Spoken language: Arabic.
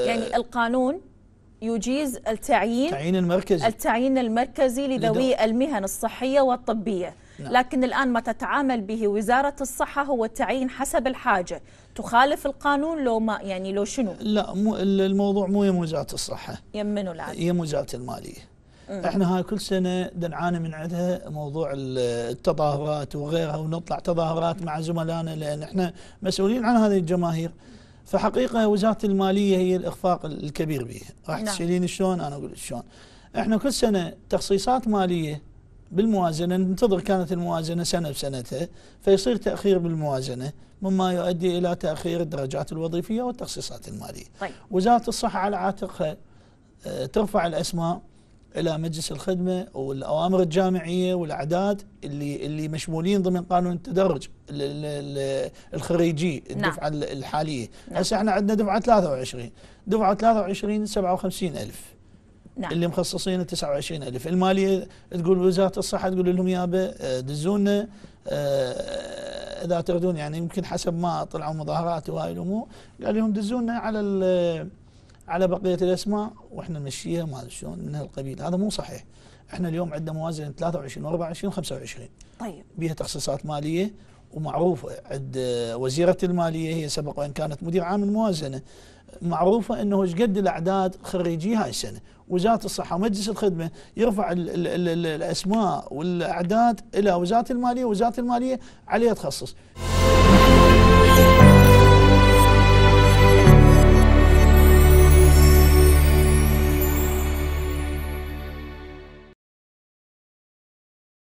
يعني القانون يجيز التعيين التعيين المركزي التعيين المركزي لذوي المهن الصحية والطبية نعم. لكن الآن ما تتعامل به وزارة الصحة هو التعيين حسب الحاجة تخالف القانون لو ما يعني لو شنو لا مو الموضوع مو يم وزارة الصحة يمنوا العدل يم وزارة المالية مم. احنا هاي كل سنه دنعاني من عندها موضوع التظاهرات وغيرها ونطلع تظاهرات مع زملائنا لان احنا مسؤولين عن هذه الجماهير فحقيقه وزاره الماليه هي الاخفاق الكبير بها راح نعم. تساليني شلون انا اقول شلون احنا كل سنه تخصيصات ماليه بالموازنه ننتظر كانت الموازنه سنه بسنتها فيصير تاخير بالموازنه مما يؤدي الى تاخير الدرجات الوظيفيه والتخصيصات الماليه. طيب. وزاره الصحه على عاتقها آه، ترفع الاسماء الى مجلس الخدمه والاوامر الجامعيه والاعداد اللي اللي مشمولين ضمن قانون التدرج الخريجي الدفعه نعم. الحاليه نعم. هسه احنا عندنا دفعه 23 دفعه 23 57000 نعم. اللي مخصصين 29000 الماليه تقول وزاره الصحه تقول لهم يابا آه، دزونا آه، اذا تردون يعني يمكن حسب ما طلعوا مظاهرات وهاي الامور قال لهم دزونا على على بقيه الاسماء واحنا نمشيها ما ادري شلون من هالقبيل هذا مو صحيح احنا اليوم عندنا موازنه 23 و24 و25 طيب بها تخصيصات ماليه ومعروفه عند وزيره الماليه هي سبق وان كانت مدير عام الموازنه معروفه انه ايش قد الاعداد خريجي هاي السنه وزاره الصحه ومجلس الخدمه يرفع الـ الـ الـ الاسماء والاعداد الى وزاره الماليه وزاره الماليه عليها تخصص